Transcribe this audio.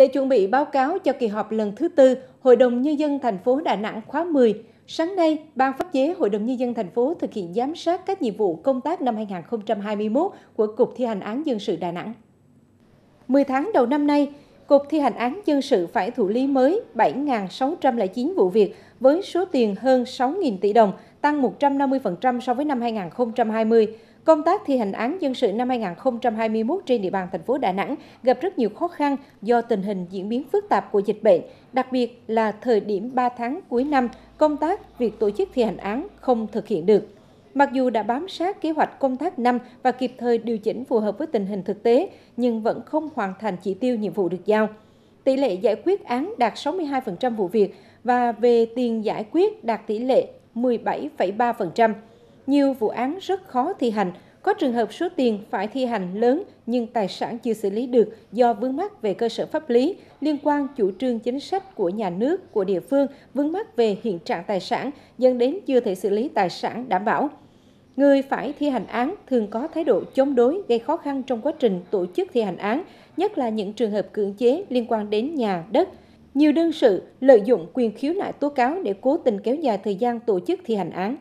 Để chuẩn bị báo cáo cho kỳ họp lần thứ tư Hội đồng Nhân dân thành phố Đà Nẵng khóa 10, sáng nay, Ban pháp chế Hội đồng Nhân dân thành phố thực hiện giám sát các nhiệm vụ công tác năm 2021 của Cục thi hành án dân sự Đà Nẵng. 10 tháng đầu năm nay, Cục thi hành án dân sự phải thụ lý mới 7.609 vụ việc với số tiền hơn 6.000 tỷ đồng, tăng 150% so với năm 2020. Công tác thi hành án dân sự năm 2021 trên địa bàn thành phố Đà Nẵng gặp rất nhiều khó khăn do tình hình diễn biến phức tạp của dịch bệnh, đặc biệt là thời điểm 3 tháng cuối năm, công tác việc tổ chức thi hành án không thực hiện được. Mặc dù đã bám sát kế hoạch công tác năm và kịp thời điều chỉnh phù hợp với tình hình thực tế, nhưng vẫn không hoàn thành chỉ tiêu nhiệm vụ được giao. Tỷ lệ giải quyết án đạt 62% vụ việc và về tiền giải quyết đạt tỷ lệ 17,3% nhiều vụ án rất khó thi hành, có trường hợp số tiền phải thi hành lớn nhưng tài sản chưa xử lý được do vướng mắc về cơ sở pháp lý liên quan chủ trương chính sách của nhà nước, của địa phương, vướng mắc về hiện trạng tài sản dẫn đến chưa thể xử lý tài sản đảm bảo. Người phải thi hành án thường có thái độ chống đối gây khó khăn trong quá trình tổ chức thi hành án, nhất là những trường hợp cưỡng chế liên quan đến nhà, đất. Nhiều đơn sự lợi dụng quyền khiếu nại tố cáo để cố tình kéo dài thời gian tổ chức thi hành án.